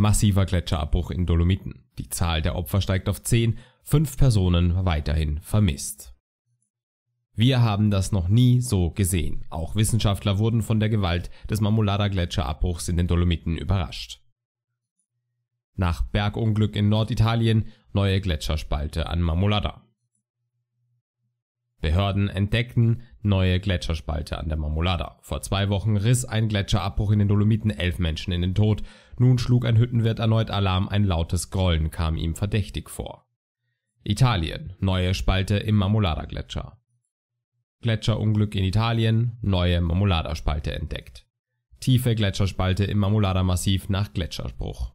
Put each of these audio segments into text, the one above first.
Massiver Gletscherabbruch in Dolomiten. Die Zahl der Opfer steigt auf 10, fünf Personen weiterhin vermisst. Wir haben das noch nie so gesehen. Auch Wissenschaftler wurden von der Gewalt des Marmolada Gletscherabbruchs in den Dolomiten überrascht. Nach Bergunglück in Norditalien neue Gletscherspalte an Marmolada. Behörden entdeckten neue Gletscherspalte an der Marmolada. Vor zwei Wochen riss ein Gletscherabbruch in den Dolomiten elf Menschen in den Tod. Nun schlug ein Hüttenwirt erneut Alarm, ein lautes Grollen kam ihm verdächtig vor. Italien, neue Spalte im Marmolada-Gletscher. Gletscherunglück in Italien, neue Marmolada-Spalte entdeckt. Tiefe Gletscherspalte im Marmolada-Massiv nach Gletscherbruch.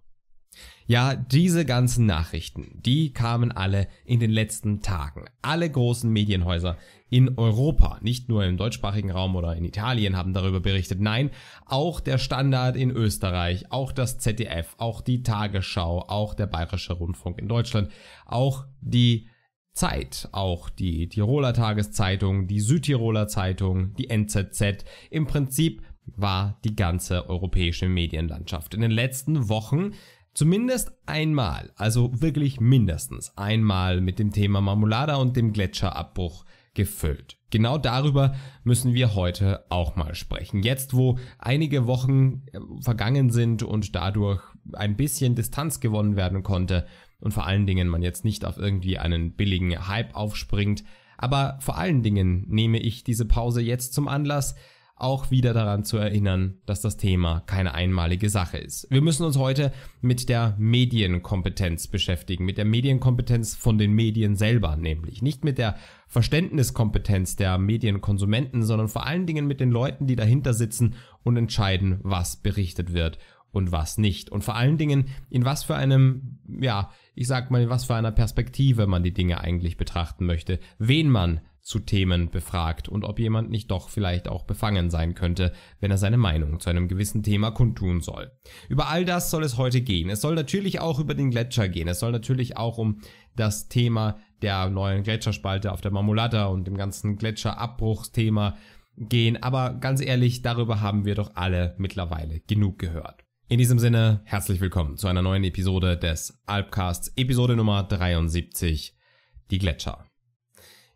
Ja, diese ganzen Nachrichten, die kamen alle in den letzten Tagen. Alle großen Medienhäuser in Europa, nicht nur im deutschsprachigen Raum oder in Italien haben darüber berichtet. Nein, auch der Standard in Österreich, auch das ZDF, auch die Tagesschau, auch der Bayerische Rundfunk in Deutschland, auch die Zeit, auch die Tiroler Tageszeitung, die Südtiroler Zeitung, die NZZ. Im Prinzip war die ganze europäische Medienlandschaft in den letzten Wochen Zumindest einmal, also wirklich mindestens einmal mit dem Thema Marmolada und dem Gletscherabbruch gefüllt. Genau darüber müssen wir heute auch mal sprechen. Jetzt, wo einige Wochen äh, vergangen sind und dadurch ein bisschen Distanz gewonnen werden konnte und vor allen Dingen man jetzt nicht auf irgendwie einen billigen Hype aufspringt, aber vor allen Dingen nehme ich diese Pause jetzt zum Anlass, auch wieder daran zu erinnern, dass das Thema keine einmalige Sache ist. Wir müssen uns heute mit der Medienkompetenz beschäftigen, mit der Medienkompetenz von den Medien selber nämlich, nicht mit der Verständniskompetenz der Medienkonsumenten, sondern vor allen Dingen mit den Leuten, die dahinter sitzen und entscheiden, was berichtet wird und was nicht. Und vor allen Dingen, in was für einem, ja, ich sag mal, in was für einer Perspektive man die Dinge eigentlich betrachten möchte, wen man zu Themen befragt und ob jemand nicht doch vielleicht auch befangen sein könnte, wenn er seine Meinung zu einem gewissen Thema kundtun soll. Über all das soll es heute gehen. Es soll natürlich auch über den Gletscher gehen. Es soll natürlich auch um das Thema der neuen Gletscherspalte auf der Marmolada und dem ganzen Gletscherabbruchsthema gehen. Aber ganz ehrlich, darüber haben wir doch alle mittlerweile genug gehört. In diesem Sinne, herzlich willkommen zu einer neuen Episode des Alpcasts, Episode Nummer 73, die Gletscher.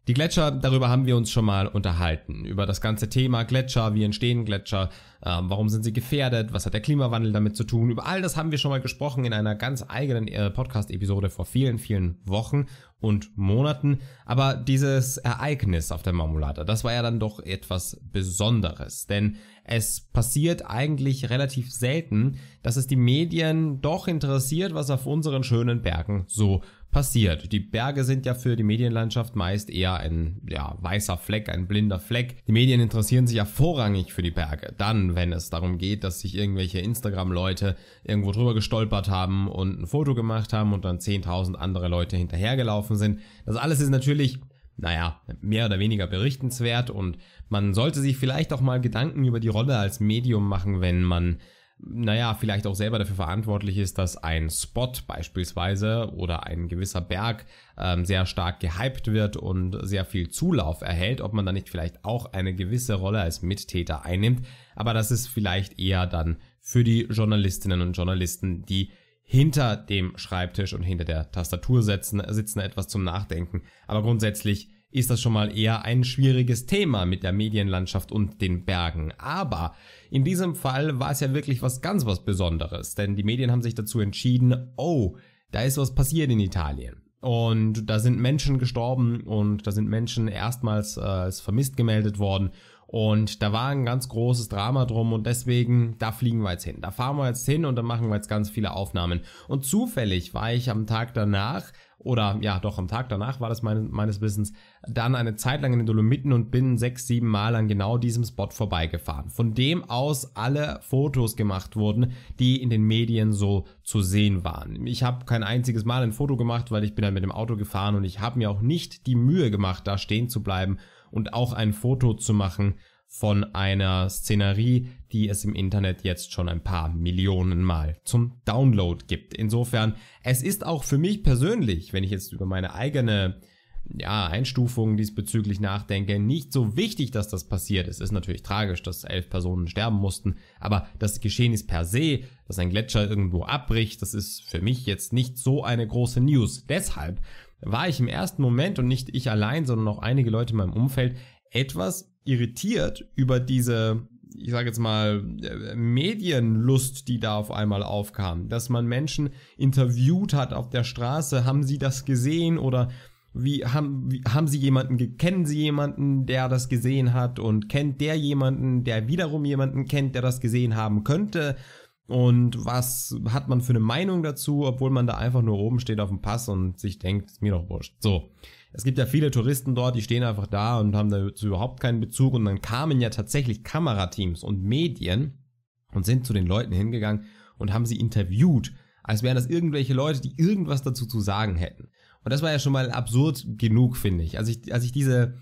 Die Gletscher, darüber haben wir uns schon mal unterhalten. Über das ganze Thema Gletscher, wie entstehen Gletscher, ähm, warum sind sie gefährdet, was hat der Klimawandel damit zu tun. Über all das haben wir schon mal gesprochen in einer ganz eigenen äh, Podcast-Episode vor vielen, vielen Wochen und Monaten. Aber dieses Ereignis auf der Marmolade, das war ja dann doch etwas Besonderes. Denn es passiert eigentlich relativ selten, dass es die Medien doch interessiert, was auf unseren schönen Bergen so passiert. Die Berge sind ja für die Medienlandschaft meist eher ein ja, weißer Fleck, ein blinder Fleck. Die Medien interessieren sich ja vorrangig für die Berge. Dann, wenn es darum geht, dass sich irgendwelche Instagram-Leute irgendwo drüber gestolpert haben und ein Foto gemacht haben und dann 10.000 andere Leute hinterhergelaufen sind. Das alles ist natürlich naja, mehr oder weniger berichtenswert und man sollte sich vielleicht auch mal Gedanken über die Rolle als Medium machen, wenn man naja, vielleicht auch selber dafür verantwortlich ist, dass ein Spot beispielsweise oder ein gewisser Berg ähm, sehr stark gehypt wird und sehr viel Zulauf erhält, ob man da nicht vielleicht auch eine gewisse Rolle als Mittäter einnimmt. Aber das ist vielleicht eher dann für die Journalistinnen und Journalisten, die hinter dem Schreibtisch und hinter der Tastatur sitzen, sitzen etwas zum Nachdenken. Aber grundsätzlich ist das schon mal eher ein schwieriges Thema mit der Medienlandschaft und den Bergen. Aber in diesem Fall war es ja wirklich was ganz was Besonderes, denn die Medien haben sich dazu entschieden, oh, da ist was passiert in Italien. Und da sind Menschen gestorben und da sind Menschen erstmals äh, als vermisst gemeldet worden. Und da war ein ganz großes Drama drum und deswegen, da fliegen wir jetzt hin. Da fahren wir jetzt hin und da machen wir jetzt ganz viele Aufnahmen. Und zufällig war ich am Tag danach, oder ja, doch am Tag danach war das meines, meines Wissens, dann eine Zeit lang in den Dolomiten und bin sechs, sieben Mal an genau diesem Spot vorbeigefahren, von dem aus alle Fotos gemacht wurden, die in den Medien so zu sehen waren. Ich habe kein einziges Mal ein Foto gemacht, weil ich bin dann mit dem Auto gefahren und ich habe mir auch nicht die Mühe gemacht, da stehen zu bleiben und auch ein Foto zu machen von einer Szenerie, die es im Internet jetzt schon ein paar Millionen Mal zum Download gibt. Insofern, es ist auch für mich persönlich, wenn ich jetzt über meine eigene ja, Einstufungen diesbezüglich nachdenke, nicht so wichtig, dass das passiert. Es ist natürlich tragisch, dass elf Personen sterben mussten, aber das Geschehen ist per se, dass ein Gletscher irgendwo abbricht, das ist für mich jetzt nicht so eine große News. Deshalb war ich im ersten Moment und nicht ich allein, sondern auch einige Leute in meinem Umfeld etwas irritiert über diese ich sage jetzt mal, äh, Medienlust, die da auf einmal aufkam, dass man Menschen interviewt hat auf der Straße, haben sie das gesehen oder wie haben, wie, haben Sie jemanden, kennen Sie jemanden, der das gesehen hat und kennt der jemanden, der wiederum jemanden kennt, der das gesehen haben könnte? Und was hat man für eine Meinung dazu, obwohl man da einfach nur oben steht auf dem Pass und sich denkt, ist mir doch wurscht. So. Es gibt ja viele Touristen dort, die stehen einfach da und haben dazu überhaupt keinen Bezug und dann kamen ja tatsächlich Kamerateams und Medien und sind zu den Leuten hingegangen und haben sie interviewt, als wären das irgendwelche Leute, die irgendwas dazu zu sagen hätten. Und das war ja schon mal absurd genug, finde ich. Als ich, als ich diese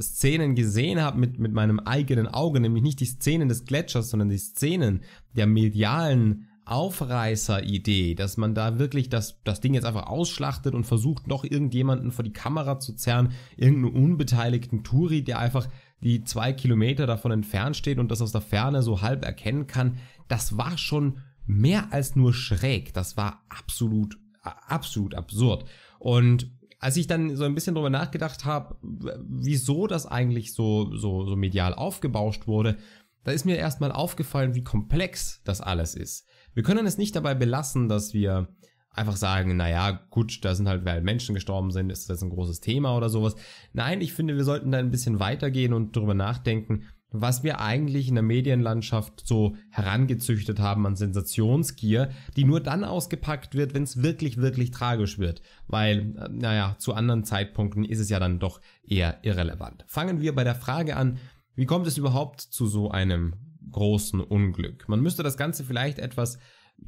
Szenen gesehen habe mit, mit meinem eigenen Auge, nämlich nicht die Szenen des Gletschers, sondern die Szenen der medialen Aufreißer-Idee, dass man da wirklich das, das Ding jetzt einfach ausschlachtet und versucht, noch irgendjemanden vor die Kamera zu zerren, irgendeinen unbeteiligten Turi, der einfach die zwei Kilometer davon entfernt steht und das aus der Ferne so halb erkennen kann, das war schon mehr als nur schräg. Das war absolut, absolut absurd. Und als ich dann so ein bisschen drüber nachgedacht habe, wieso das eigentlich so, so, so medial aufgebauscht wurde, da ist mir erstmal aufgefallen, wie komplex das alles ist. Wir können es nicht dabei belassen, dass wir einfach sagen, naja, gut, da sind halt, weil Menschen gestorben sind, ist das ein großes Thema oder sowas. Nein, ich finde, wir sollten da ein bisschen weitergehen und drüber nachdenken, was wir eigentlich in der Medienlandschaft so herangezüchtet haben an Sensationsgier, die nur dann ausgepackt wird, wenn es wirklich, wirklich tragisch wird. Weil, äh, naja, zu anderen Zeitpunkten ist es ja dann doch eher irrelevant. Fangen wir bei der Frage an, wie kommt es überhaupt zu so einem großen Unglück? Man müsste das Ganze vielleicht etwas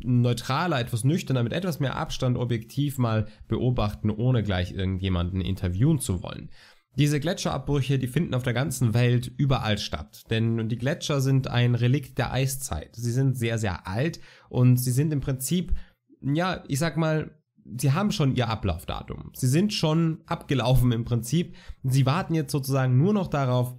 neutraler, etwas nüchterner, mit etwas mehr Abstand objektiv mal beobachten, ohne gleich irgendjemanden interviewen zu wollen. Diese Gletscherabbrüche, die finden auf der ganzen Welt überall statt, denn die Gletscher sind ein Relikt der Eiszeit. Sie sind sehr, sehr alt und sie sind im Prinzip, ja, ich sag mal, sie haben schon ihr Ablaufdatum. Sie sind schon abgelaufen im Prinzip. Sie warten jetzt sozusagen nur noch darauf,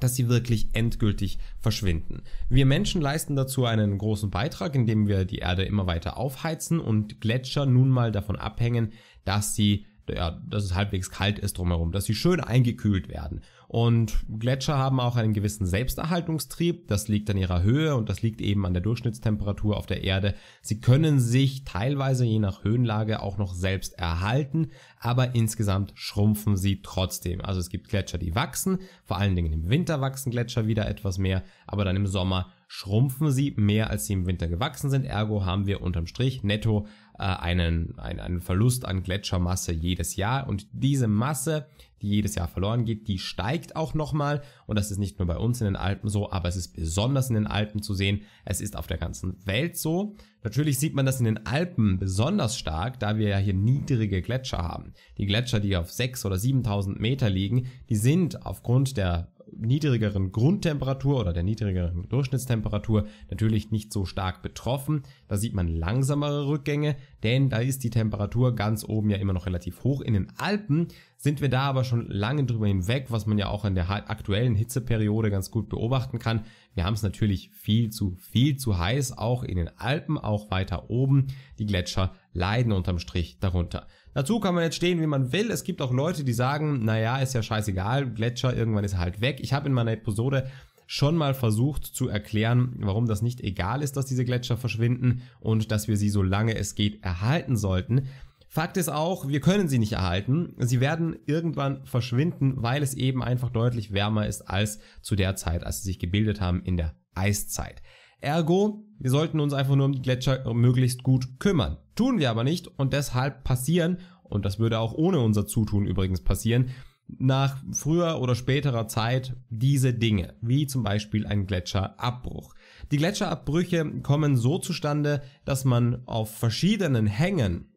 dass sie wirklich endgültig verschwinden. Wir Menschen leisten dazu einen großen Beitrag, indem wir die Erde immer weiter aufheizen und Gletscher nun mal davon abhängen, dass sie ja, dass es halbwegs kalt ist drumherum, dass sie schön eingekühlt werden. Und Gletscher haben auch einen gewissen Selbsterhaltungstrieb. Das liegt an ihrer Höhe und das liegt eben an der Durchschnittstemperatur auf der Erde. Sie können sich teilweise je nach Höhenlage auch noch selbst erhalten, aber insgesamt schrumpfen sie trotzdem. Also es gibt Gletscher, die wachsen. Vor allen Dingen im Winter wachsen Gletscher wieder etwas mehr, aber dann im Sommer schrumpfen sie mehr als sie im Winter gewachsen sind. Ergo haben wir unterm Strich netto äh, einen, einen, einen Verlust an Gletschermasse jedes Jahr. Und diese Masse, die jedes Jahr verloren geht, die steigt auch nochmal. Und das ist nicht nur bei uns in den Alpen so, aber es ist besonders in den Alpen zu sehen. Es ist auf der ganzen Welt so. Natürlich sieht man das in den Alpen besonders stark, da wir ja hier niedrige Gletscher haben. Die Gletscher, die auf 6.000 oder 7.000 Meter liegen, die sind aufgrund der niedrigeren Grundtemperatur oder der niedrigeren Durchschnittstemperatur natürlich nicht so stark betroffen. Da sieht man langsamere Rückgänge, denn da ist die Temperatur ganz oben ja immer noch relativ hoch. In den Alpen sind wir da aber schon lange drüber hinweg, was man ja auch in der aktuellen Hitzeperiode ganz gut beobachten kann. Wir haben es natürlich viel zu, viel zu heiß, auch in den Alpen, auch weiter oben. Die Gletscher leiden unterm Strich darunter. Dazu kann man jetzt stehen, wie man will. Es gibt auch Leute, die sagen, naja, ist ja scheißegal, Gletscher, irgendwann ist er halt weg. Ich habe in meiner Episode schon mal versucht zu erklären, warum das nicht egal ist, dass diese Gletscher verschwinden und dass wir sie solange es geht erhalten sollten. Fakt ist auch, wir können sie nicht erhalten. Sie werden irgendwann verschwinden, weil es eben einfach deutlich wärmer ist als zu der Zeit, als sie sich gebildet haben in der Eiszeit. Ergo, wir sollten uns einfach nur um die Gletscher äh, möglichst gut kümmern. Tun wir aber nicht und deshalb passieren, und das würde auch ohne unser Zutun übrigens passieren, nach früher oder späterer Zeit diese Dinge, wie zum Beispiel ein Gletscherabbruch. Die Gletscherabbrüche kommen so zustande, dass man auf verschiedenen Hängen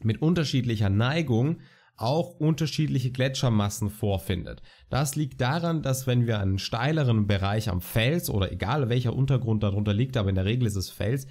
mit unterschiedlicher Neigung auch unterschiedliche Gletschermassen vorfindet. Das liegt daran, dass wenn wir einen steileren Bereich am Fels oder egal welcher Untergrund darunter liegt, aber in der Regel ist es Fels,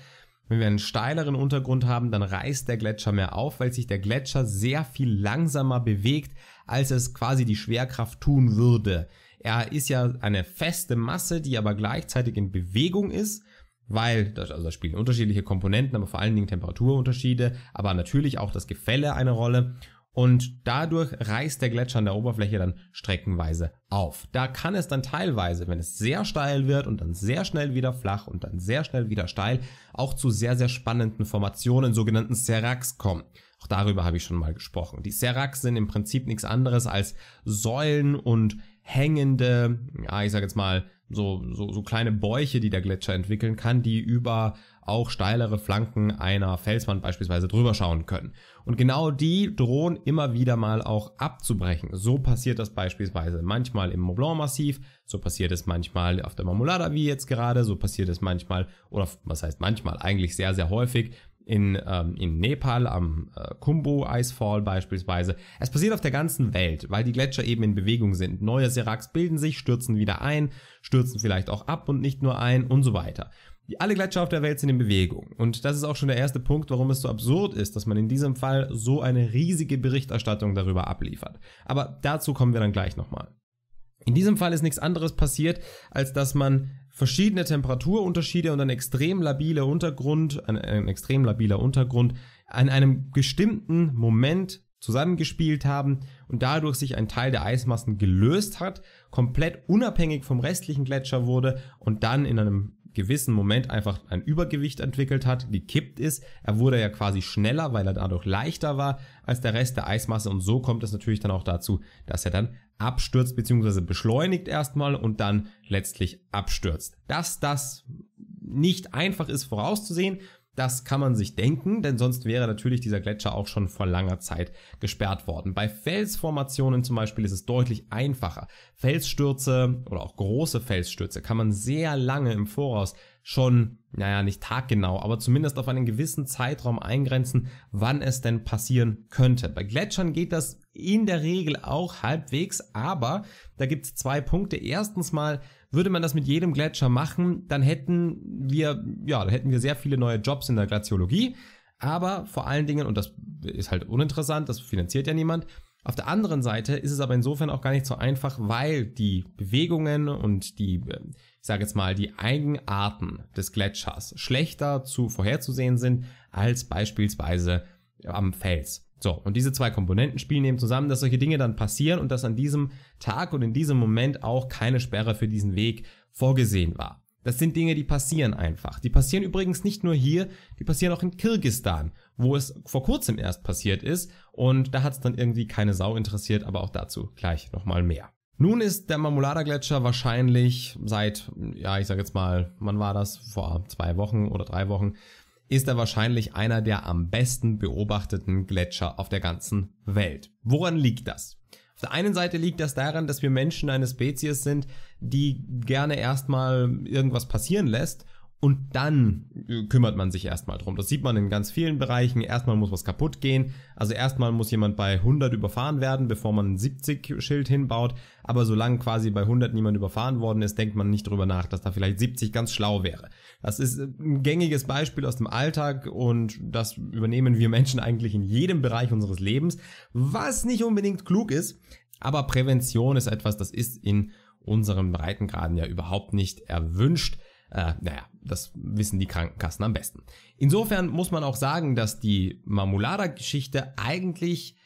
wenn wir einen steileren Untergrund haben, dann reißt der Gletscher mehr auf, weil sich der Gletscher sehr viel langsamer bewegt, als es quasi die Schwerkraft tun würde. Er ist ja eine feste Masse, die aber gleichzeitig in Bewegung ist, weil, also da spielen unterschiedliche Komponenten, aber vor allen Dingen Temperaturunterschiede, aber natürlich auch das Gefälle eine Rolle. Und dadurch reißt der Gletscher an der Oberfläche dann streckenweise auf. Da kann es dann teilweise, wenn es sehr steil wird und dann sehr schnell wieder flach und dann sehr schnell wieder steil, auch zu sehr, sehr spannenden Formationen, sogenannten Seracs kommen. Auch darüber habe ich schon mal gesprochen. Die Seracs sind im Prinzip nichts anderes als Säulen und hängende, ja, ich sage jetzt mal, so, so, so kleine Bäuche, die der Gletscher entwickeln kann, die über auch steilere Flanken einer Felswand beispielsweise drüber schauen können. Und genau die drohen immer wieder mal auch abzubrechen. So passiert das beispielsweise manchmal im Mont Blanc Massiv, so passiert es manchmal auf der Marmolada wie jetzt gerade, so passiert es manchmal oder was heißt manchmal eigentlich sehr, sehr häufig in, ähm, in Nepal am äh, Kumbu Icefall beispielsweise. Es passiert auf der ganzen Welt, weil die Gletscher eben in Bewegung sind. Neue Seraks bilden sich, stürzen wieder ein, stürzen vielleicht auch ab und nicht nur ein und so weiter. Die, alle Gletscher auf der Welt sind in Bewegung. Und das ist auch schon der erste Punkt, warum es so absurd ist, dass man in diesem Fall so eine riesige Berichterstattung darüber abliefert. Aber dazu kommen wir dann gleich nochmal. In diesem Fall ist nichts anderes passiert, als dass man verschiedene Temperaturunterschiede und ein extrem labiler Untergrund, ein, ein extrem labiler Untergrund an einem bestimmten Moment zusammengespielt haben und dadurch sich ein Teil der Eismassen gelöst hat, komplett unabhängig vom restlichen Gletscher wurde und dann in einem gewissen Moment einfach ein Übergewicht entwickelt hat, gekippt ist. Er wurde ja quasi schneller, weil er dadurch leichter war als der Rest der Eismasse und so kommt es natürlich dann auch dazu, dass er dann abstürzt bzw. beschleunigt erstmal und dann letztlich abstürzt. Dass das nicht einfach ist vorauszusehen, das kann man sich denken, denn sonst wäre natürlich dieser Gletscher auch schon vor langer Zeit gesperrt worden. Bei Felsformationen zum Beispiel ist es deutlich einfacher. Felsstürze oder auch große Felsstürze kann man sehr lange im Voraus schon, naja, nicht taggenau, aber zumindest auf einen gewissen Zeitraum eingrenzen, wann es denn passieren könnte. Bei Gletschern geht das in der Regel auch halbwegs, aber da gibt es zwei Punkte. Erstens mal, würde man das mit jedem Gletscher machen, dann hätten wir, ja, dann hätten wir sehr viele neue Jobs in der Glaziologie. Aber vor allen Dingen, und das ist halt uninteressant, das finanziert ja niemand. Auf der anderen Seite ist es aber insofern auch gar nicht so einfach, weil die Bewegungen und die, äh, ich sage jetzt mal, die Eigenarten des Gletschers schlechter zu vorherzusehen sind als beispielsweise am Fels. So, und diese zwei Komponenten spielen eben zusammen, dass solche Dinge dann passieren und dass an diesem Tag und in diesem Moment auch keine Sperre für diesen Weg vorgesehen war. Das sind Dinge, die passieren einfach. Die passieren übrigens nicht nur hier, die passieren auch in Kirgistan, wo es vor kurzem erst passiert ist und da hat es dann irgendwie keine Sau interessiert, aber auch dazu gleich nochmal mehr. Nun ist der Marmolada-Gletscher wahrscheinlich seit, ja, ich sag jetzt mal, wann war das? Vor zwei Wochen oder drei Wochen ist er wahrscheinlich einer der am besten beobachteten Gletscher auf der ganzen Welt. Woran liegt das? Auf der einen Seite liegt das daran, dass wir Menschen eine Spezies sind, die gerne erstmal irgendwas passieren lässt und dann äh, kümmert man sich erstmal drum. Das sieht man in ganz vielen Bereichen. Erstmal muss was kaputt gehen. Also erstmal muss jemand bei 100 überfahren werden, bevor man ein 70-Schild hinbaut. Aber solange quasi bei 100 niemand überfahren worden ist, denkt man nicht drüber nach, dass da vielleicht 70 ganz schlau wäre. Das ist äh, ein gängiges Beispiel aus dem Alltag und das übernehmen wir Menschen eigentlich in jedem Bereich unseres Lebens, was nicht unbedingt klug ist. Aber Prävention ist etwas, das ist in unseren Breitengraden ja überhaupt nicht erwünscht. Äh, naja, das wissen die Krankenkassen am besten. Insofern muss man auch sagen, dass die marmolada geschichte eigentlich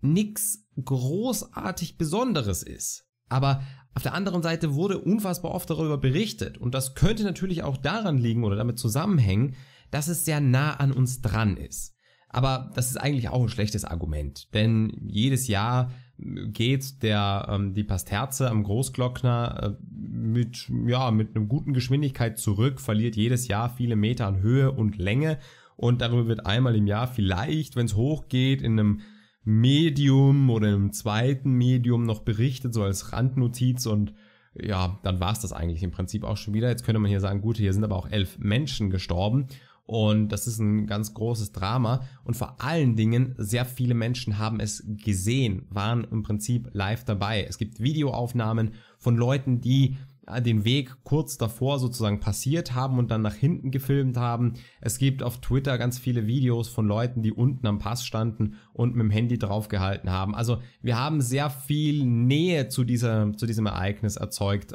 nichts großartig Besonderes ist. Aber auf der anderen Seite wurde unfassbar oft darüber berichtet und das könnte natürlich auch daran liegen oder damit zusammenhängen, dass es sehr nah an uns dran ist. Aber das ist eigentlich auch ein schlechtes Argument, denn jedes Jahr geht, der ähm, die Pasterze am Großglockner äh, mit ja mit einem guten Geschwindigkeit zurück, verliert jedes Jahr viele Meter an Höhe und Länge und darüber wird einmal im Jahr vielleicht, wenn es hochgeht, in einem Medium oder im zweiten Medium noch berichtet, so als Randnotiz und ja, dann war es das eigentlich im Prinzip auch schon wieder. Jetzt könnte man hier sagen, gut, hier sind aber auch elf Menschen gestorben und das ist ein ganz großes Drama. Und vor allen Dingen, sehr viele Menschen haben es gesehen, waren im Prinzip live dabei. Es gibt Videoaufnahmen von Leuten, die äh, den Weg kurz davor sozusagen passiert haben und dann nach hinten gefilmt haben. Es gibt auf Twitter ganz viele Videos von Leuten, die unten am Pass standen und mit dem Handy draufgehalten haben. Also wir haben sehr viel Nähe zu, dieser, zu diesem Ereignis erzeugt.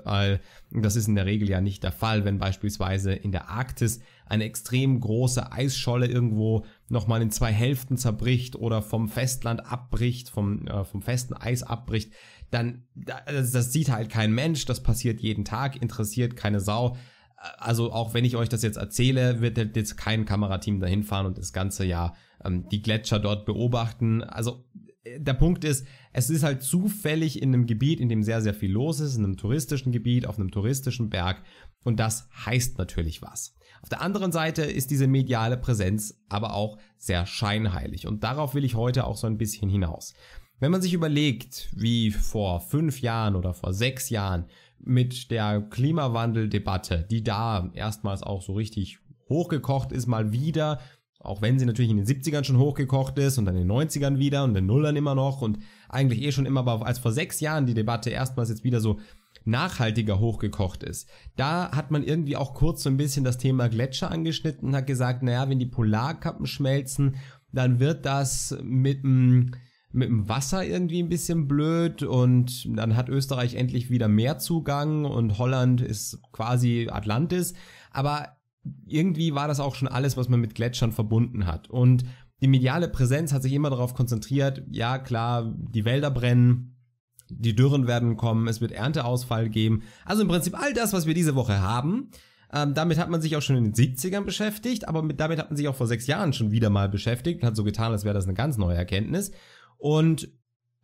Das ist in der Regel ja nicht der Fall, wenn beispielsweise in der Arktis eine extrem große Eisscholle irgendwo nochmal in zwei Hälften zerbricht oder vom Festland abbricht, vom, äh, vom festen Eis abbricht, dann das, also das sieht halt kein Mensch, das passiert jeden Tag, interessiert keine Sau. Also auch wenn ich euch das jetzt erzähle, wird halt jetzt kein Kamerateam dahin fahren und das ganze Jahr ähm, die Gletscher dort beobachten. Also äh, der Punkt ist, es ist halt zufällig in einem Gebiet, in dem sehr, sehr viel los ist, in einem touristischen Gebiet, auf einem touristischen Berg. Und das heißt natürlich was. Auf der anderen Seite ist diese mediale Präsenz aber auch sehr scheinheilig und darauf will ich heute auch so ein bisschen hinaus. Wenn man sich überlegt, wie vor fünf Jahren oder vor sechs Jahren mit der Klimawandeldebatte, die da erstmals auch so richtig hochgekocht ist, mal wieder, auch wenn sie natürlich in den 70ern schon hochgekocht ist und dann in den 90ern wieder und in den Nullern immer noch und eigentlich eh schon immer, aber als vor sechs Jahren die Debatte erstmals jetzt wieder so nachhaltiger hochgekocht ist. Da hat man irgendwie auch kurz so ein bisschen das Thema Gletscher angeschnitten und hat gesagt, naja, wenn die Polarkappen schmelzen, dann wird das mit dem mit dem Wasser irgendwie ein bisschen blöd und dann hat Österreich endlich wieder mehr Zugang und Holland ist quasi Atlantis. Aber irgendwie war das auch schon alles, was man mit Gletschern verbunden hat. Und die mediale Präsenz hat sich immer darauf konzentriert, ja klar, die Wälder brennen, die Dürren werden kommen, es wird Ernteausfall geben. Also im Prinzip all das, was wir diese Woche haben. Ähm, damit hat man sich auch schon in den 70ern beschäftigt, aber mit, damit hat man sich auch vor sechs Jahren schon wieder mal beschäftigt und hat so getan, als wäre das eine ganz neue Erkenntnis. Und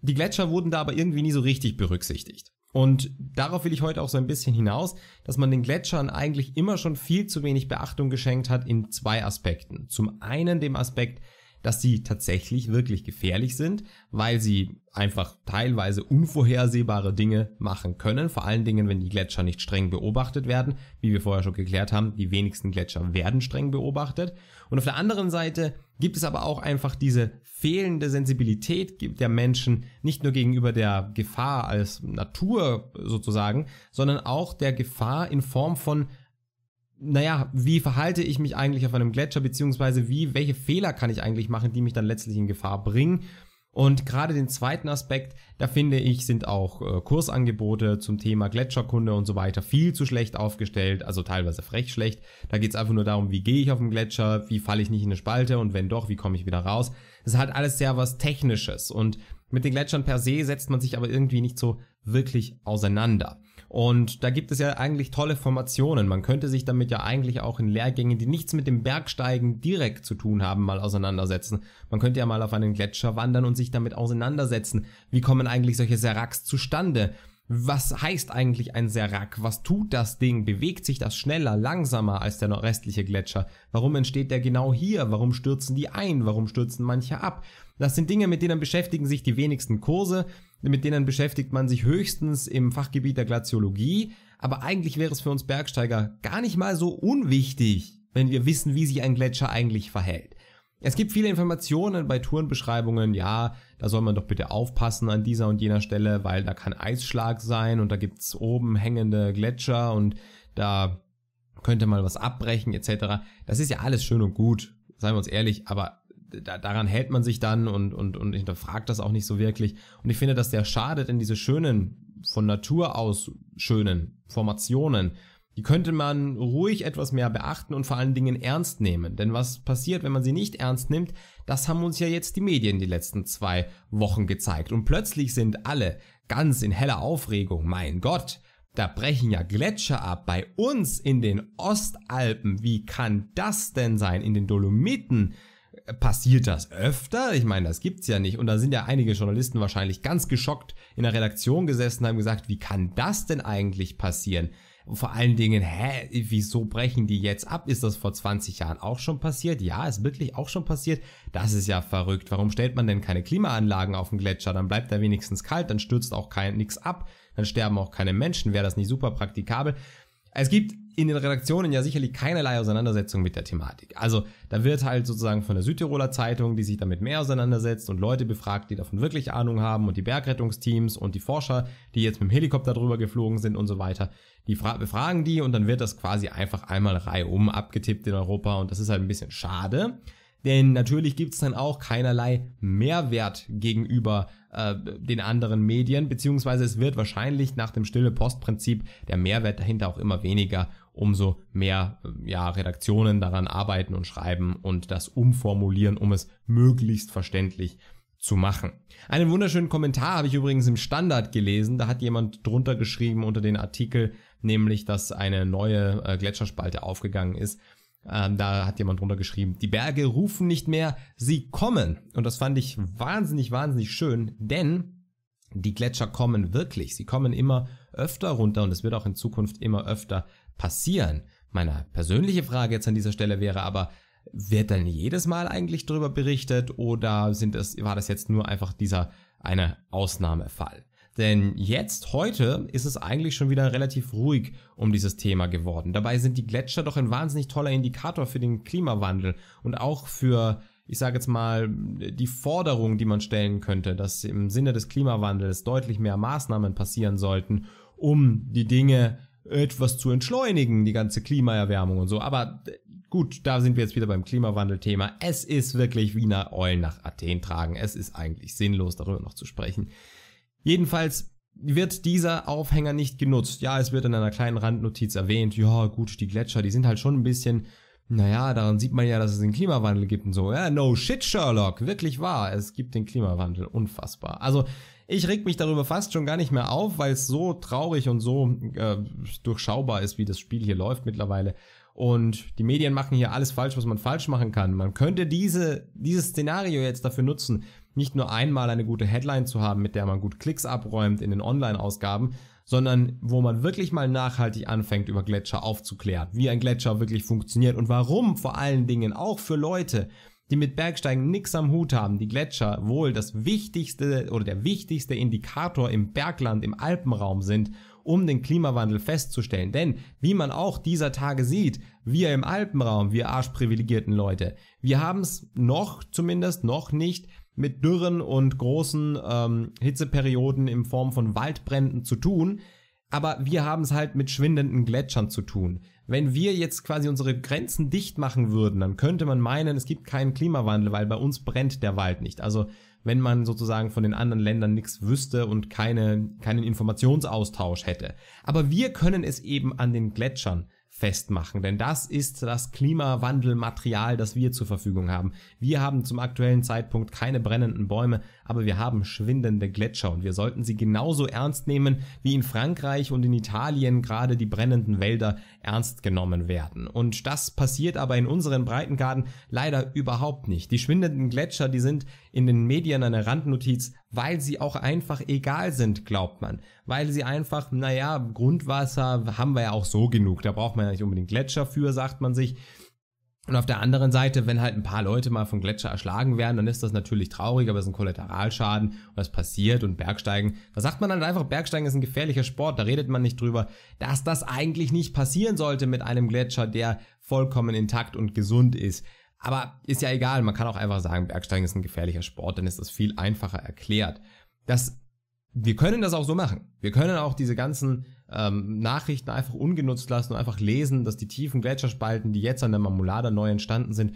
die Gletscher wurden da aber irgendwie nie so richtig berücksichtigt. Und darauf will ich heute auch so ein bisschen hinaus, dass man den Gletschern eigentlich immer schon viel zu wenig Beachtung geschenkt hat in zwei Aspekten. Zum einen dem Aspekt, dass sie tatsächlich wirklich gefährlich sind, weil sie einfach teilweise unvorhersehbare Dinge machen können. Vor allen Dingen, wenn die Gletscher nicht streng beobachtet werden. Wie wir vorher schon geklärt haben, die wenigsten Gletscher werden streng beobachtet. Und auf der anderen Seite gibt es aber auch einfach diese fehlende Sensibilität der Menschen, nicht nur gegenüber der Gefahr als Natur sozusagen, sondern auch der Gefahr in Form von naja, wie verhalte ich mich eigentlich auf einem Gletscher, beziehungsweise wie, welche Fehler kann ich eigentlich machen, die mich dann letztlich in Gefahr bringen. Und gerade den zweiten Aspekt, da finde ich, sind auch äh, Kursangebote zum Thema Gletscherkunde und so weiter viel zu schlecht aufgestellt, also teilweise frech schlecht. Da geht's einfach nur darum, wie gehe ich auf dem Gletscher, wie falle ich nicht in eine Spalte und wenn doch, wie komme ich wieder raus. Das ist halt alles sehr was Technisches und mit den Gletschern per se setzt man sich aber irgendwie nicht so wirklich auseinander. Und da gibt es ja eigentlich tolle Formationen. Man könnte sich damit ja eigentlich auch in Lehrgängen, die nichts mit dem Bergsteigen direkt zu tun haben, mal auseinandersetzen. Man könnte ja mal auf einen Gletscher wandern und sich damit auseinandersetzen. Wie kommen eigentlich solche Seraks zustande? Was heißt eigentlich ein Serak? Was tut das Ding? Bewegt sich das schneller, langsamer als der restliche Gletscher? Warum entsteht der genau hier? Warum stürzen die ein? Warum stürzen manche ab? Das sind Dinge, mit denen beschäftigen sich die wenigsten Kurse mit denen beschäftigt man sich höchstens im Fachgebiet der Glaziologie, aber eigentlich wäre es für uns Bergsteiger gar nicht mal so unwichtig, wenn wir wissen, wie sich ein Gletscher eigentlich verhält. Es gibt viele Informationen bei Tourenbeschreibungen, ja, da soll man doch bitte aufpassen an dieser und jener Stelle, weil da kann Eisschlag sein und da gibt's oben hängende Gletscher und da könnte mal was abbrechen etc. Das ist ja alles schön und gut, seien wir uns ehrlich, aber da, daran hält man sich dann und, und, und hinterfragt das auch nicht so wirklich. Und ich finde, dass der schadet in diese schönen, von Natur aus schönen Formationen. Die könnte man ruhig etwas mehr beachten und vor allen Dingen ernst nehmen. Denn was passiert, wenn man sie nicht ernst nimmt, das haben uns ja jetzt die Medien die letzten zwei Wochen gezeigt. Und plötzlich sind alle ganz in heller Aufregung. Mein Gott, da brechen ja Gletscher ab bei uns in den Ostalpen. Wie kann das denn sein? In den Dolomiten passiert das öfter? Ich meine, das gibt's ja nicht. Und da sind ja einige Journalisten wahrscheinlich ganz geschockt in der Redaktion gesessen und haben gesagt, wie kann das denn eigentlich passieren? Und vor allen Dingen, hä, wieso brechen die jetzt ab? Ist das vor 20 Jahren auch schon passiert? Ja, ist wirklich auch schon passiert. Das ist ja verrückt. Warum stellt man denn keine Klimaanlagen auf den Gletscher? Dann bleibt er wenigstens kalt, dann stürzt auch kein nix ab, dann sterben auch keine Menschen. Wäre das nicht super praktikabel? Es gibt in den Redaktionen ja sicherlich keinerlei Auseinandersetzung mit der Thematik. Also da wird halt sozusagen von der Südtiroler Zeitung, die sich damit mehr auseinandersetzt und Leute befragt, die davon wirklich Ahnung haben und die Bergrettungsteams und die Forscher, die jetzt mit dem Helikopter drüber geflogen sind und so weiter, die befragen die und dann wird das quasi einfach einmal reihum abgetippt in Europa und das ist halt ein bisschen schade. Denn natürlich gibt's dann auch keinerlei Mehrwert gegenüber äh, den anderen Medien, beziehungsweise es wird wahrscheinlich nach dem Stille Postprinzip der Mehrwert dahinter auch immer weniger umso mehr äh, ja, Redaktionen daran arbeiten und schreiben und das umformulieren, um es möglichst verständlich zu machen. Einen wunderschönen Kommentar habe ich übrigens im Standard gelesen. Da hat jemand drunter geschrieben unter den Artikel, nämlich, dass eine neue äh, Gletscherspalte aufgegangen ist. Ähm, da hat jemand drunter geschrieben, die Berge rufen nicht mehr, sie kommen. Und das fand ich wahnsinnig, wahnsinnig schön, denn die Gletscher kommen wirklich. Sie kommen immer öfter runter und es wird auch in Zukunft immer öfter passieren. Meine persönliche Frage jetzt an dieser Stelle wäre aber, wird dann jedes Mal eigentlich darüber berichtet oder sind es, war das jetzt nur einfach dieser eine Ausnahmefall? Denn jetzt, heute, ist es eigentlich schon wieder relativ ruhig um dieses Thema geworden. Dabei sind die Gletscher doch ein wahnsinnig toller Indikator für den Klimawandel und auch für, ich sage jetzt mal, die Forderung, die man stellen könnte, dass im Sinne des Klimawandels deutlich mehr Maßnahmen passieren sollten, um die Dinge etwas zu entschleunigen, die ganze Klimaerwärmung und so. Aber äh, gut, da sind wir jetzt wieder beim Klimawandelthema. Es ist wirklich Wiener Eulen nach Athen tragen. Es ist eigentlich sinnlos, darüber noch zu sprechen. Jedenfalls wird dieser Aufhänger nicht genutzt. Ja, es wird in einer kleinen Randnotiz erwähnt, ja gut, die Gletscher, die sind halt schon ein bisschen, naja, daran sieht man ja, dass es den Klimawandel gibt und so. Ja, no shit, Sherlock, wirklich wahr, es gibt den Klimawandel, unfassbar. Also ich reg mich darüber fast schon gar nicht mehr auf, weil es so traurig und so äh, durchschaubar ist, wie das Spiel hier läuft mittlerweile. Und die Medien machen hier alles falsch, was man falsch machen kann. Man könnte diese, dieses Szenario jetzt dafür nutzen, nicht nur einmal eine gute Headline zu haben, mit der man gut Klicks abräumt in den Online-Ausgaben, sondern wo man wirklich mal nachhaltig anfängt, über Gletscher aufzuklären, wie ein Gletscher wirklich funktioniert und warum vor allen Dingen auch für Leute, die mit Bergsteigen nichts am Hut haben, die Gletscher wohl das wichtigste oder der wichtigste Indikator im Bergland, im Alpenraum sind, um den Klimawandel festzustellen. Denn wie man auch dieser Tage sieht, wir im Alpenraum, wir arschprivilegierten Leute, wir haben es noch, zumindest noch nicht, mit Dürren und großen ähm, Hitzeperioden in Form von Waldbränden zu tun. Aber wir haben es halt mit schwindenden Gletschern zu tun wenn wir jetzt quasi unsere Grenzen dicht machen würden, dann könnte man meinen, es gibt keinen Klimawandel, weil bei uns brennt der Wald nicht. Also wenn man sozusagen von den anderen Ländern nichts wüsste und keine, keinen Informationsaustausch hätte. Aber wir können es eben an den Gletschern festmachen. Denn das ist das Klimawandelmaterial, das wir zur Verfügung haben. Wir haben zum aktuellen Zeitpunkt keine brennenden Bäume, aber wir haben schwindende Gletscher und wir sollten sie genauso ernst nehmen, wie in Frankreich und in Italien gerade die brennenden Wälder ernst genommen werden. Und das passiert aber in unseren Breitengraden leider überhaupt nicht. Die schwindenden Gletscher, die sind in den Medien eine Randnotiz, weil sie auch einfach egal sind, glaubt man. Weil sie einfach, naja, Grundwasser haben wir ja auch so genug, da braucht man ja nicht unbedingt Gletscher für, sagt man sich. Und auf der anderen Seite, wenn halt ein paar Leute mal vom Gletscher erschlagen werden, dann ist das natürlich traurig, aber es ist ein Kollateralschaden und das passiert und Bergsteigen. Da sagt man dann halt einfach, Bergsteigen ist ein gefährlicher Sport, da redet man nicht drüber, dass das eigentlich nicht passieren sollte mit einem Gletscher, der vollkommen intakt und gesund ist. Aber ist ja egal, man kann auch einfach sagen, Bergsteigen ist ein gefährlicher Sport, dann ist das viel einfacher erklärt. Das, wir können das auch so machen. Wir können auch diese ganzen ähm, Nachrichten einfach ungenutzt lassen und einfach lesen, dass die tiefen Gletscherspalten, die jetzt an der Marmolada neu entstanden sind,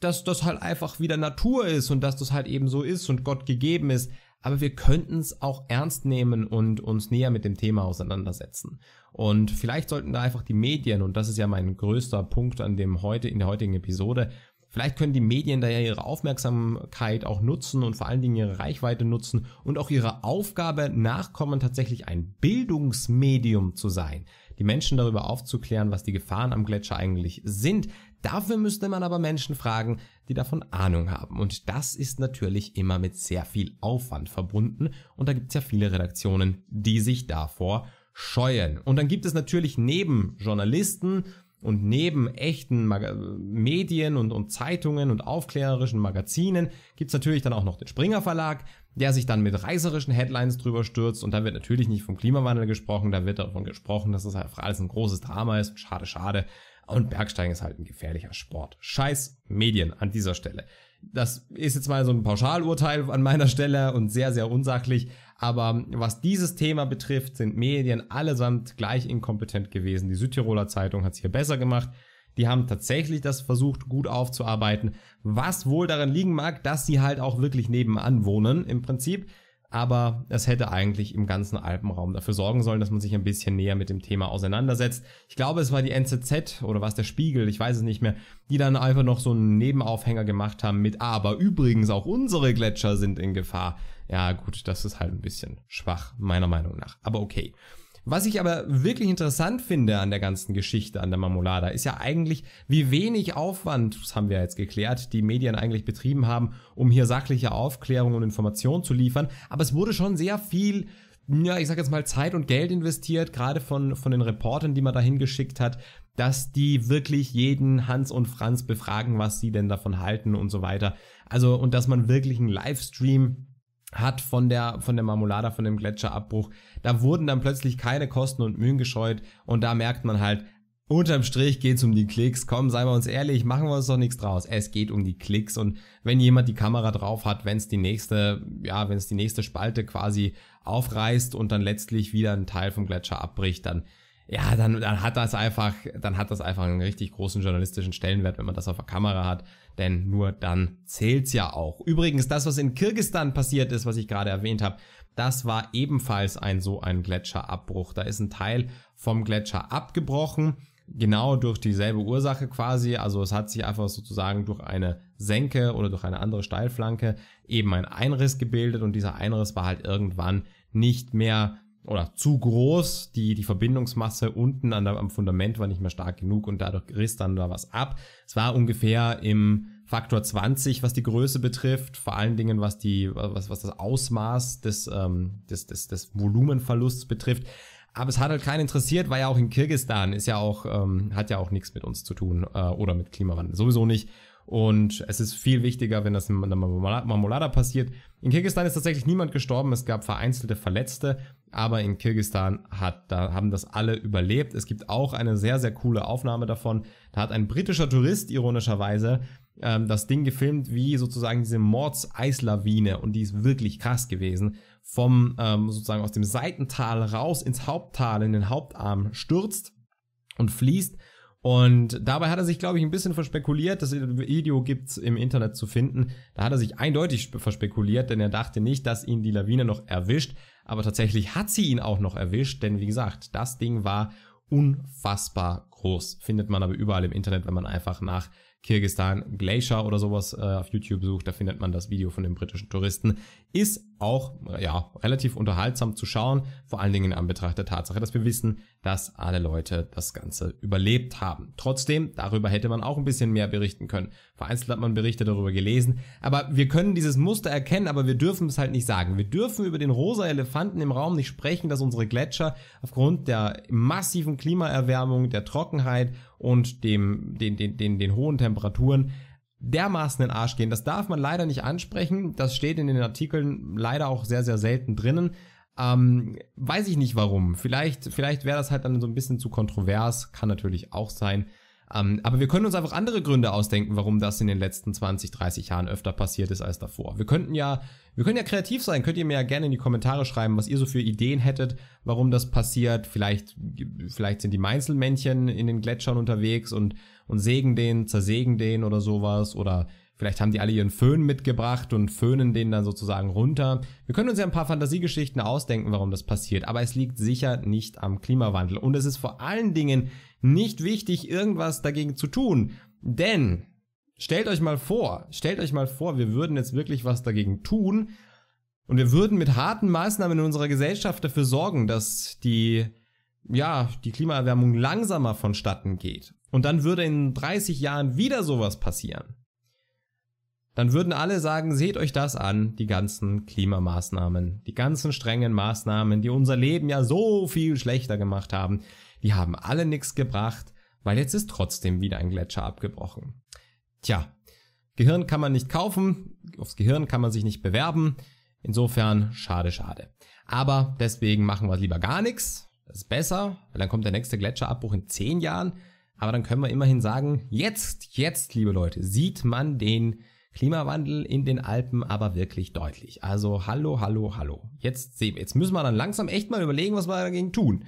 dass das halt einfach wieder Natur ist und dass das halt eben so ist und Gott gegeben ist. Aber wir könnten es auch ernst nehmen und uns näher mit dem Thema auseinandersetzen. Und vielleicht sollten da einfach die Medien, und das ist ja mein größter Punkt an dem heute, in der heutigen Episode, Vielleicht können die Medien da ja ihre Aufmerksamkeit auch nutzen und vor allen Dingen ihre Reichweite nutzen und auch ihre Aufgabe nachkommen, tatsächlich ein Bildungsmedium zu sein. Die Menschen darüber aufzuklären, was die Gefahren am Gletscher eigentlich sind. Dafür müsste man aber Menschen fragen, die davon Ahnung haben. Und das ist natürlich immer mit sehr viel Aufwand verbunden. Und da gibt es ja viele Redaktionen, die sich davor scheuen. Und dann gibt es natürlich neben Journalisten, und neben echten Mag äh, Medien und, und, Zeitungen und aufklärerischen Magazinen gibt's natürlich dann auch noch den Springer Verlag, der sich dann mit reißerischen Headlines drüber stürzt. Und da wird natürlich nicht vom Klimawandel gesprochen, da wird davon gesprochen, dass das einfach halt alles ein großes Drama ist. Schade, schade. Und Bergsteigen ist halt ein gefährlicher Sport. Scheiß Medien an dieser Stelle. Das ist jetzt mal so ein Pauschalurteil an meiner Stelle und sehr, sehr unsachlich. Aber was dieses Thema betrifft, sind Medien allesamt gleich inkompetent gewesen. Die Südtiroler Zeitung hat es hier besser gemacht. Die haben tatsächlich das versucht, gut aufzuarbeiten. Was wohl daran liegen mag, dass sie halt auch wirklich nebenan wohnen im Prinzip aber es hätte eigentlich im ganzen Alpenraum dafür sorgen sollen, dass man sich ein bisschen näher mit dem Thema auseinandersetzt. Ich glaube, es war die NZZ oder was der Spiegel, ich weiß es nicht mehr, die dann einfach noch so einen Nebenaufhänger gemacht haben mit aber übrigens auch unsere Gletscher sind in Gefahr. Ja, gut, das ist halt ein bisschen schwach meiner Meinung nach, aber okay. Was ich aber wirklich interessant finde an der ganzen Geschichte, an der Marmolada, ist ja eigentlich, wie wenig Aufwand, das haben wir jetzt geklärt, die Medien eigentlich betrieben haben, um hier sachliche Aufklärung und Information zu liefern. Aber es wurde schon sehr viel ja, ich sag jetzt mal, Zeit und Geld investiert, gerade von, von den Reportern, die man dahin geschickt hat, dass die wirklich jeden Hans und Franz befragen, was sie denn davon halten und so weiter. Also, und dass man wirklich einen Livestream hat von der, von der Marmolada, von dem Gletscherabbruch. Da wurden dann plötzlich keine Kosten und Mühen gescheut und da merkt man halt, unterm Strich geht's um die Klicks. Komm, seien wir uns ehrlich, machen wir uns doch nichts draus. Es geht um die Klicks und wenn jemand die Kamera drauf hat, wenn's die nächste, ja, wenn's die nächste Spalte quasi aufreißt und dann letztlich wieder ein Teil vom Gletscher abbricht, dann ja, dann, dann hat das einfach, dann hat das einfach einen richtig großen journalistischen Stellenwert, wenn man das auf der Kamera hat denn nur dann zählt's ja auch. Übrigens, das, was in Kirgistan passiert ist, was ich gerade erwähnt habe, das war ebenfalls ein so ein Gletscherabbruch. Da ist ein Teil vom Gletscher abgebrochen, genau durch dieselbe Ursache quasi. Also es hat sich einfach sozusagen durch eine Senke oder durch eine andere Steilflanke eben ein Einriss gebildet und dieser Einriss war halt irgendwann nicht mehr oder zu groß. Die, die Verbindungsmasse unten an der, am Fundament war nicht mehr stark genug und dadurch riss dann da was ab. Es war ungefähr im Faktor 20, was die Größe betrifft, vor allen Dingen was, die, was, was das Ausmaß des, ähm, des, des, des Volumenverlusts betrifft. Aber es hat halt keinen interessiert, war ja auch in Kirgistan, ist ja auch, ähm, hat ja auch nichts mit uns zu tun äh, oder mit Klimawandel. Sowieso nicht. Und es ist viel wichtiger, wenn das in der Marmolada passiert. In Kirgistan ist tatsächlich niemand gestorben. Es gab vereinzelte Verletzte. Aber in Kirgistan hat, da haben das alle überlebt. Es gibt auch eine sehr, sehr coole Aufnahme davon. Da hat ein britischer Tourist ironischerweise ähm, das Ding gefilmt, wie sozusagen diese Mordseislawine, Und die ist wirklich krass gewesen. Vom ähm, sozusagen aus dem Seitental raus ins Haupttal, in den Hauptarm stürzt und fließt und dabei hat er sich, glaube ich, ein bisschen verspekuliert. Das Video gibt's im Internet zu finden. Da hat er sich eindeutig verspekuliert, denn er dachte nicht, dass ihn die Lawine noch erwischt. Aber tatsächlich hat sie ihn auch noch erwischt, denn wie gesagt, das Ding war unfassbar groß. Findet man aber überall im Internet, wenn man einfach nach Kirgistan Glacier oder sowas äh, auf YouTube sucht, da findet man das Video von dem britischen Touristen ist auch ja, relativ unterhaltsam zu schauen, vor allen Dingen in Anbetracht der Tatsache, dass wir wissen, dass alle Leute das Ganze überlebt haben. Trotzdem, darüber hätte man auch ein bisschen mehr berichten können. Vereinzelt hat man Berichte darüber gelesen, aber wir können dieses Muster erkennen, aber wir dürfen es halt nicht sagen. Wir dürfen über den rosa Elefanten im Raum nicht sprechen, dass unsere Gletscher aufgrund der massiven Klimaerwärmung, der Trockenheit und dem, den, den, den, den hohen Temperaturen dermaßen in den Arsch gehen. Das darf man leider nicht ansprechen. Das steht in den Artikeln leider auch sehr, sehr selten drinnen. Ähm, weiß ich nicht warum. Vielleicht, vielleicht wäre das halt dann so ein bisschen zu kontrovers. Kann natürlich auch sein. Ähm, aber wir können uns einfach andere Gründe ausdenken, warum das in den letzten 20, 30 Jahren öfter passiert ist als davor. Wir könnten ja, wir können ja kreativ sein. Könnt ihr mir ja gerne in die Kommentare schreiben, was ihr so für Ideen hättet, warum das passiert. Vielleicht, vielleicht sind die Meinzelmännchen in den Gletschern unterwegs und und sägen den, zersägen den oder sowas oder Vielleicht haben die alle ihren Föhn mitgebracht und föhnen den dann sozusagen runter. Wir können uns ja ein paar Fantasiegeschichten ausdenken, warum das passiert, aber es liegt sicher nicht am Klimawandel. Und es ist vor allen Dingen nicht wichtig, irgendwas dagegen zu tun. Denn, stellt euch mal vor, stellt euch mal vor, wir würden jetzt wirklich was dagegen tun und wir würden mit harten Maßnahmen in unserer Gesellschaft dafür sorgen, dass die, ja, die Klimaerwärmung langsamer vonstatten geht und dann würde in 30 Jahren wieder sowas passieren, dann würden alle sagen, seht euch das an, die ganzen Klimamaßnahmen, die ganzen strengen Maßnahmen, die unser Leben ja so viel schlechter gemacht haben, die haben alle nichts gebracht, weil jetzt ist trotzdem wieder ein Gletscher abgebrochen. Tja, Gehirn kann man nicht kaufen, aufs Gehirn kann man sich nicht bewerben, insofern schade, schade. Aber deswegen machen wir lieber gar nichts, das ist besser, weil dann kommt der nächste Gletscherabbruch in 10 Jahren aber dann können wir immerhin sagen, jetzt, jetzt, liebe Leute, sieht man den Klimawandel in den Alpen aber wirklich deutlich. Also hallo, hallo, hallo. Jetzt, sehen wir, jetzt müssen wir dann langsam echt mal überlegen, was wir dagegen tun.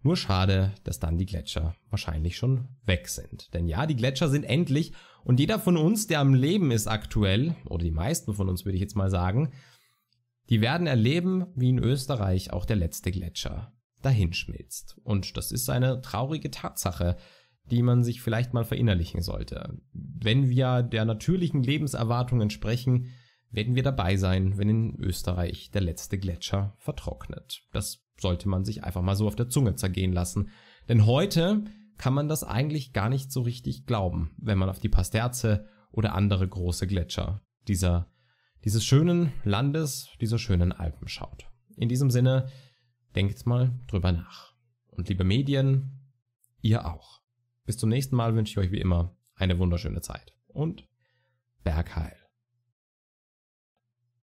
Nur schade, dass dann die Gletscher wahrscheinlich schon weg sind. Denn ja, die Gletscher sind endlich und jeder von uns, der am Leben ist aktuell, oder die meisten von uns würde ich jetzt mal sagen, die werden erleben, wie in Österreich auch der letzte Gletscher dahinschmilzt. Und das ist eine traurige Tatsache die man sich vielleicht mal verinnerlichen sollte. Wenn wir der natürlichen Lebenserwartung entsprechen, werden wir dabei sein, wenn in Österreich der letzte Gletscher vertrocknet. Das sollte man sich einfach mal so auf der Zunge zergehen lassen. Denn heute kann man das eigentlich gar nicht so richtig glauben, wenn man auf die Pasterze oder andere große Gletscher dieser, dieses schönen Landes, dieser schönen Alpen schaut. In diesem Sinne, denkt mal drüber nach. Und liebe Medien, ihr auch. Bis zum nächsten Mal wünsche ich euch wie immer eine wunderschöne Zeit und Bergheil.